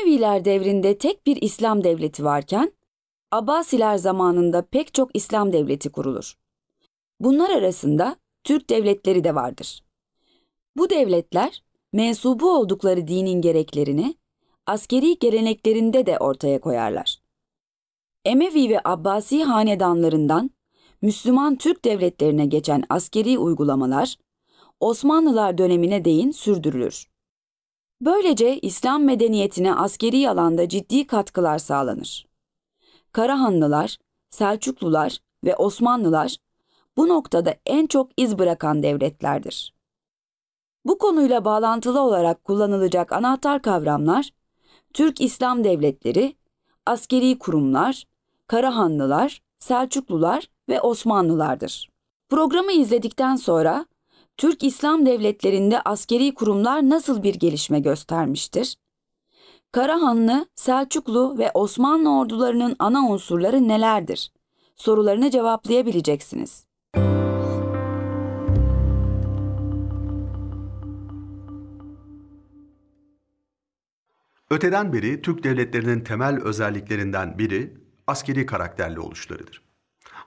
Emeviler devrinde tek bir İslam devleti varken, Abbasiler zamanında pek çok İslam devleti kurulur. Bunlar arasında Türk devletleri de vardır. Bu devletler, mensubu oldukları dinin gereklerini, askeri geleneklerinde de ortaya koyarlar. Emevi ve Abbasi hanedanlarından Müslüman Türk devletlerine geçen askeri uygulamalar Osmanlılar dönemine değin sürdürülür. Böylece İslam medeniyetine askeri alanda ciddi katkılar sağlanır. Karahanlılar, Selçuklular ve Osmanlılar bu noktada en çok iz bırakan devletlerdir. Bu konuyla bağlantılı olarak kullanılacak anahtar kavramlar Türk İslam devletleri, askeri kurumlar, Karahanlılar, Selçuklular ve Osmanlılardır. Programı izledikten sonra Türk İslam devletlerinde askeri kurumlar nasıl bir gelişme göstermiştir? Karahanlı, Selçuklu ve Osmanlı ordularının ana unsurları nelerdir? Sorularını cevaplayabileceksiniz. Öteden beri Türk devletlerinin temel özelliklerinden biri askeri karakterli oluşlarıdır.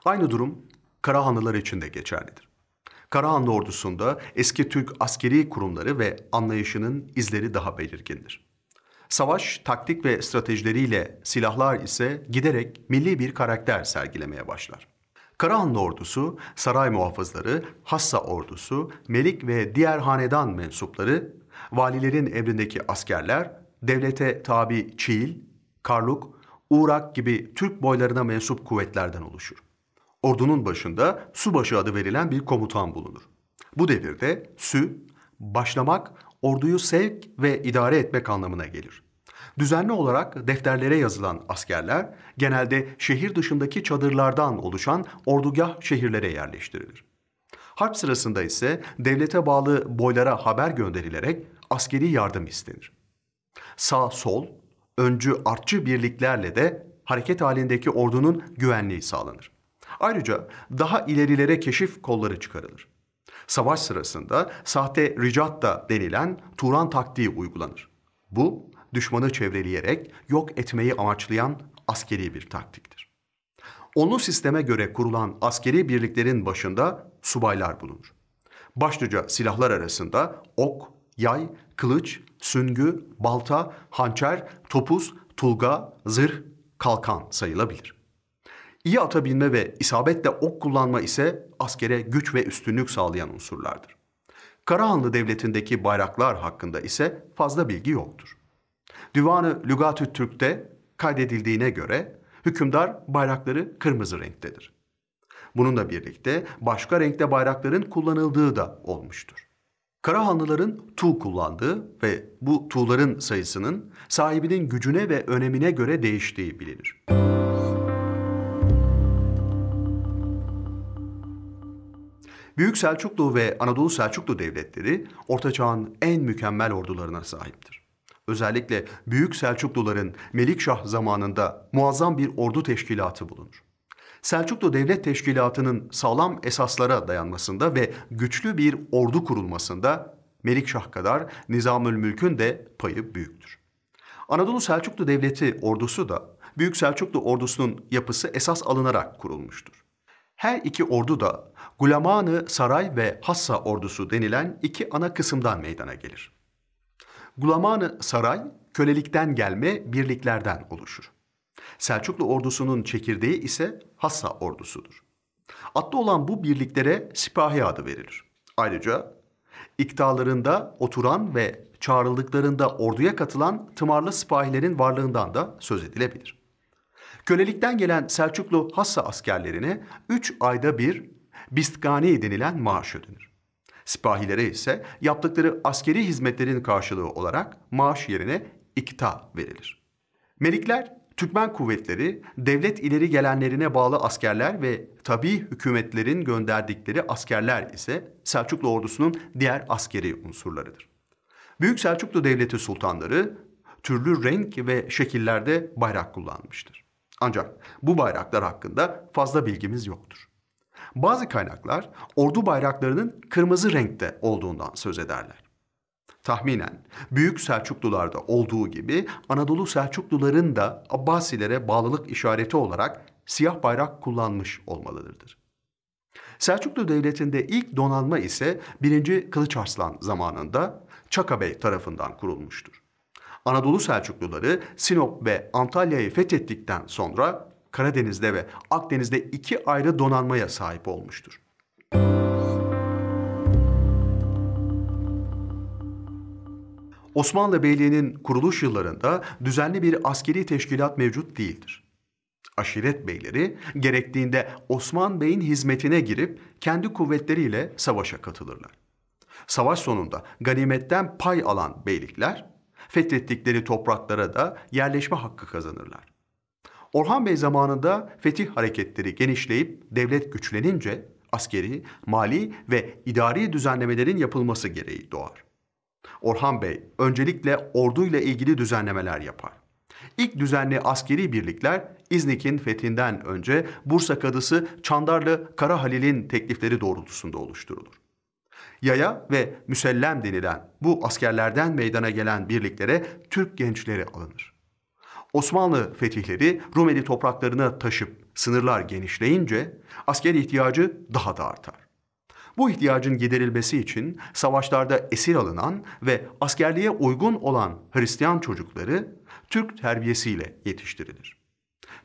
Aynı durum Karahanlılar için de geçerlidir. Karahanlı ordusunda eski Türk askeri kurumları ve anlayışının izleri daha belirgindir. Savaş, taktik ve stratejileriyle silahlar ise giderek milli bir karakter sergilemeye başlar. Karahanlı ordusu, saray muhafızları, Hassa ordusu, melik ve diğer hanedan mensupları, valilerin emrindeki askerler, devlete tabi Çiğil, Karluk, Uğrak gibi Türk boylarına mensup kuvvetlerden oluşur ordunun başında subaşı adı verilen bir komutan bulunur. Bu devirde sü, başlamak, orduyu sevk ve idare etmek anlamına gelir. Düzenli olarak defterlere yazılan askerler genelde şehir dışındaki çadırlardan oluşan ordugah şehirlere yerleştirilir. Harp sırasında ise devlete bağlı boylara haber gönderilerek askeri yardım istenir. Sağ-sol, öncü-artçı birliklerle de hareket halindeki ordunun güvenliği sağlanır. Ayrıca daha ilerilere keşif kolları çıkarılır. Savaş sırasında sahte ricatta denilen Turan taktiği uygulanır. Bu, düşmanı çevreleyerek yok etmeyi amaçlayan askeri bir taktiktir. Onlu sisteme göre kurulan askeri birliklerin başında subaylar bulunur. Başlıca silahlar arasında ok, yay, kılıç, süngü, balta, hançer, topuz, tulga, zırh, kalkan sayılabilir. İyi atabilme ve isabetle ok kullanma ise askere güç ve üstünlük sağlayan unsurlardır. Karahanlı Devleti'ndeki bayraklar hakkında ise fazla bilgi yoktur. Divanı Lügatü Türk'te kaydedildiğine göre hükümdar bayrakları kırmızı renktedir. Bununla birlikte başka renkte bayrakların kullanıldığı da olmuştur. Karahanlıların tuğ kullandığı ve bu tuğların sayısının sahibinin gücüne ve önemine göre değiştiği bilinir. Müzik Büyük Selçuklu ve Anadolu Selçuklu devletleri Orta Çağ'ın en mükemmel ordularına sahiptir. Özellikle Büyük Selçukluların Melikşah zamanında muazzam bir ordu teşkilatı bulunur. Selçuklu Devlet Teşkilatı'nın sağlam esaslara dayanmasında ve güçlü bir ordu kurulmasında Melikşah kadar Nizamül Mülk'ün de payı büyüktür. Anadolu Selçuklu Devleti ordusu da Büyük Selçuklu ordusunun yapısı esas alınarak kurulmuştur. Her iki ordu da Gulamanı Saray ve Hassa ordusu denilen iki ana kısımdan meydana gelir. Gulamanı Saray kölelikten gelme birliklerden oluşur. Selçuklu ordusunun çekirdeği ise Hassa ordusudur. Atlı olan bu birliklere sipahi adı verilir. Ayrıca iktalarında oturan ve çağrıldıklarında orduya katılan tımarlı sipahilerin varlığından da söz edilebilir. Kölelikten gelen Selçuklu Hassa askerlerine 3 ayda bir bistgani denilen maaş ödenir. Sipahilere ise yaptıkları askeri hizmetlerin karşılığı olarak maaş yerine ikta verilir. Melikler, Türkmen kuvvetleri, devlet ileri gelenlerine bağlı askerler ve tabi hükümetlerin gönderdikleri askerler ise Selçuklu ordusunun diğer askeri unsurlarıdır. Büyük Selçuklu Devleti sultanları türlü renk ve şekillerde bayrak kullanmıştır. Ancak bu bayraklar hakkında fazla bilgimiz yoktur. Bazı kaynaklar ordu bayraklarının kırmızı renkte olduğundan söz ederler. Tahminen Büyük Selçuklularda olduğu gibi Anadolu Selçukluların da Abbasilere bağlılık işareti olarak siyah bayrak kullanmış olmalıdır. Selçuklu Devleti'nde ilk donanma ise 1. Kılıç Arslan zamanında Çaka Bey tarafından kurulmuştur. Anadolu Selçukluları Sinop ve Antalya'yı fethettikten sonra Karadeniz'de ve Akdeniz'de iki ayrı donanmaya sahip olmuştur. Osmanlı Beyliği'nin kuruluş yıllarında düzenli bir askeri teşkilat mevcut değildir. Aşiret beyleri gerektiğinde Osman Bey'in hizmetine girip kendi kuvvetleriyle savaşa katılırlar. Savaş sonunda ganimetten pay alan beylikler fethettikleri topraklara da yerleşme hakkı kazanırlar. Orhan Bey zamanında fetih hareketleri genişleyip devlet güçlenince askeri, mali ve idari düzenlemelerin yapılması gereği doğar. Orhan Bey öncelikle orduyla ilgili düzenlemeler yapar. İlk düzenli askeri birlikler İznik'in fethinden önce Bursa Kadısı Çandarlı Kara Halil'in teklifleri doğrultusunda oluşturulur. Yaya ve müsellem denilen bu askerlerden meydana gelen birliklere Türk gençleri alınır. Osmanlı fetihleri Rumeli topraklarına taşıp sınırlar genişleyince asker ihtiyacı daha da artar. Bu ihtiyacın giderilmesi için savaşlarda esir alınan ve askerliğe uygun olan Hristiyan çocukları Türk terbiyesiyle yetiştirilir.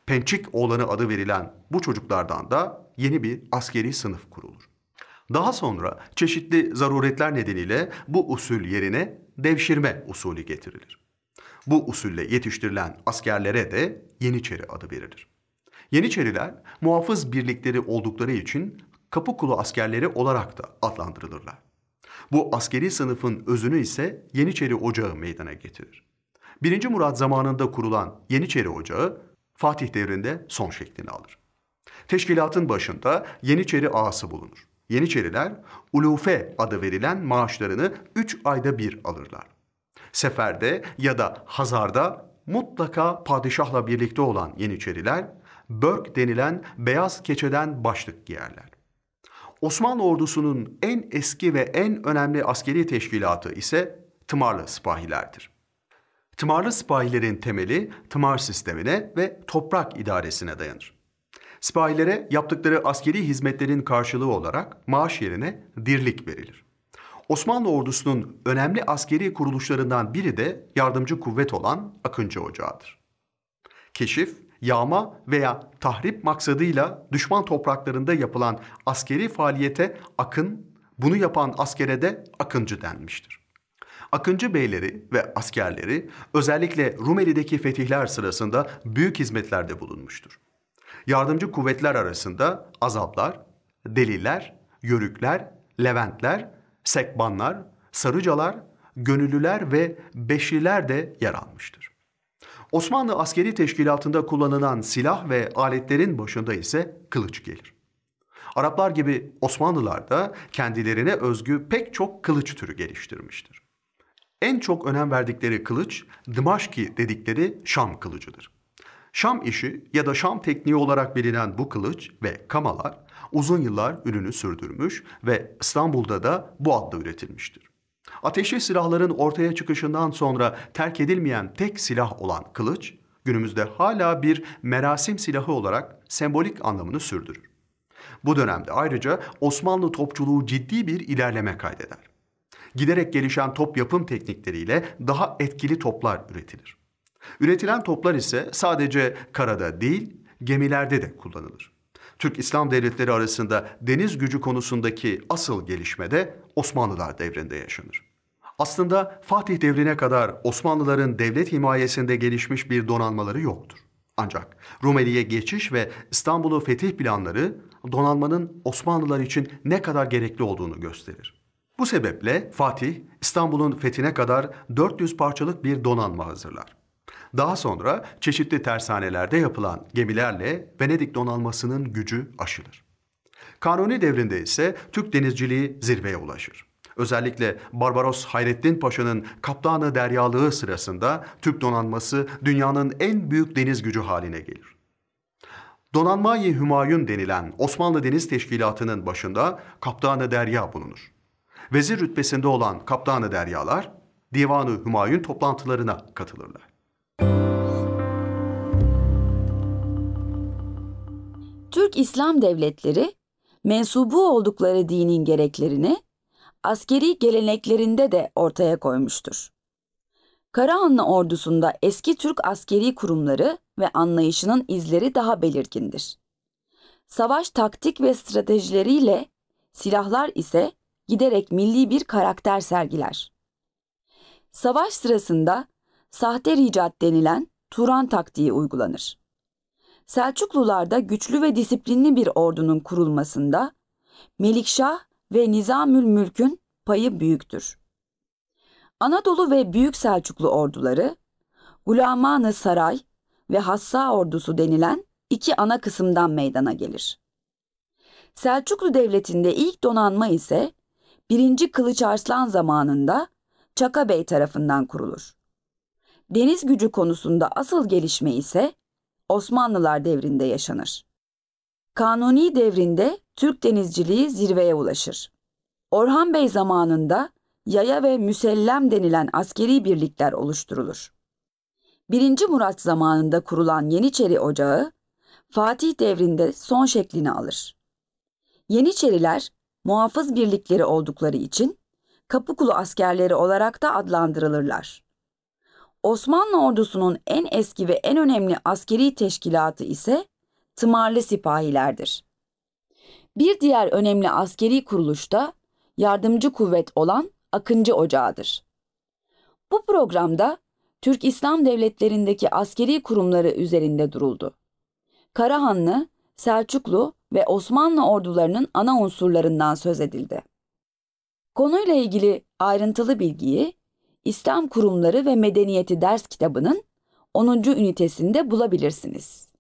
Pençik oğlanı adı verilen bu çocuklardan da yeni bir askeri sınıf kurulur. Daha sonra çeşitli zaruretler nedeniyle bu usul yerine devşirme usulü getirilir. Bu usulle yetiştirilen askerlere de Yeniçeri adı verilir. Yeniçeriler muhafız birlikleri oldukları için kapı kulu askerleri olarak da adlandırılırlar. Bu askeri sınıfın özünü ise Yeniçeri Ocağı meydana getirir. 1. Murat zamanında kurulan Yeniçeri Ocağı Fatih devrinde son şeklini alır. Teşkilatın başında Yeniçeri ağası bulunur. Yeniçeriler ulufe adı verilen maaşlarını üç ayda bir alırlar. Seferde ya da Hazar'da mutlaka padişahla birlikte olan Yeniçeriler, börk denilen beyaz keçeden başlık giyerler. Osmanlı ordusunun en eski ve en önemli askeri teşkilatı ise tımarlı sipahilerdir. Tımarlı sipahilerin temeli tımar sistemine ve toprak idaresine dayanır. Sipahilere yaptıkları askeri hizmetlerin karşılığı olarak maaş yerine dirlik verilir. Osmanlı ordusunun önemli askeri kuruluşlarından biri de yardımcı kuvvet olan Akıncı Ocağı'dır. Keşif, yağma veya tahrip maksadıyla düşman topraklarında yapılan askeri faaliyete akın, bunu yapan askere de akıncı denmiştir. Akıncı beyleri ve askerleri özellikle Rumeli'deki fetihler sırasında büyük hizmetlerde bulunmuştur yardımcı kuvvetler arasında azaplar, deliler, yörükler, leventler, sekbanlar, sarıcalar, gönüllüler ve beşliler de yer almıştır. Osmanlı askeri teşkilatında kullanılan silah ve aletlerin başında ise kılıç gelir. Araplar gibi Osmanlılar da kendilerine özgü pek çok kılıç türü geliştirmiştir. En çok önem verdikleri kılıç Dımaşki dedikleri Şam kılıcıdır. Şam işi ya da Şam tekniği olarak bilinen bu kılıç ve kamalar uzun yıllar ürünü sürdürmüş ve İstanbul'da da bu adla üretilmiştir. Ateşli silahların ortaya çıkışından sonra terk edilmeyen tek silah olan kılıç, günümüzde hala bir merasim silahı olarak sembolik anlamını sürdürür. Bu dönemde ayrıca Osmanlı topçuluğu ciddi bir ilerleme kaydeder. Giderek gelişen top yapım teknikleriyle daha etkili toplar üretilir. Üretilen toplar ise sadece karada değil, gemilerde de kullanılır. Türk İslam devletleri arasında deniz gücü konusundaki asıl gelişme de Osmanlılar devrinde yaşanır. Aslında Fatih devrine kadar Osmanlıların devlet himayesinde gelişmiş bir donanmaları yoktur. Ancak Rumeli'ye geçiş ve İstanbul'u fetih planları donanmanın Osmanlılar için ne kadar gerekli olduğunu gösterir. Bu sebeple Fatih İstanbul'un fethine kadar 400 parçalık bir donanma hazırlar. Daha sonra çeşitli tersanelerde yapılan gemilerle Venedik donanmasının gücü aşılır. Kanuni devrinde ise Türk denizciliği zirveye ulaşır. Özellikle Barbaros Hayrettin Paşa'nın Kaptanı Deryalığı sırasında Türk donanması dünyanın en büyük deniz gücü haline gelir. Donanmayı Hümayun denilen Osmanlı Deniz Teşkilatı'nın başında Kaptanı Derya bulunur. Vezir rütbesinde olan Kaptanı Deryalar Divanı Hümayun toplantılarına katılırlar. Türk İslam devletleri mensubu oldukları dinin gereklerini askeri geleneklerinde de ortaya koymuştur. Karahanlı ordusunda eski Türk askeri kurumları ve anlayışının izleri daha belirgindir. Savaş taktik ve stratejileriyle silahlar ise giderek milli bir karakter sergiler. Savaş sırasında sahte ricat denilen Turan taktiği uygulanır. Selçuklularda güçlü ve disiplinli bir ordunun kurulmasında Melikşah ve Nizamül Mülk'ün payı büyüktür. Anadolu ve Büyük Selçuklu orduları, Gulamanı Saray ve Hassa ordusu denilen iki ana kısımdan meydana gelir. Selçuklu Devleti'nde ilk donanma ise 1. Kılıç Arslan zamanında Çaka Bey tarafından kurulur. Deniz gücü konusunda asıl gelişme ise Osmanlılar devrinde yaşanır. Kanuni devrinde Türk denizciliği zirveye ulaşır. Orhan Bey zamanında yaya ve müsellem denilen askeri birlikler oluşturulur. 1. Murat zamanında kurulan Yeniçeri Ocağı, Fatih devrinde son şeklini alır. Yeniçeriler muhafız birlikleri oldukları için Kapıkulu askerleri olarak da adlandırılırlar. Osmanlı ordusunun en eski ve en önemli askeri teşkilatı ise tımarlı sipahilerdir. Bir diğer önemli askeri kuruluş da yardımcı kuvvet olan Akıncı Ocağı'dır. Bu programda Türk İslam devletlerindeki askeri kurumları üzerinde duruldu. Karahanlı, Selçuklu ve Osmanlı ordularının ana unsurlarından söz edildi. Konuyla ilgili ayrıntılı bilgiyi İslam Kurumları ve Medeniyeti ders kitabının 10. ünitesinde bulabilirsiniz.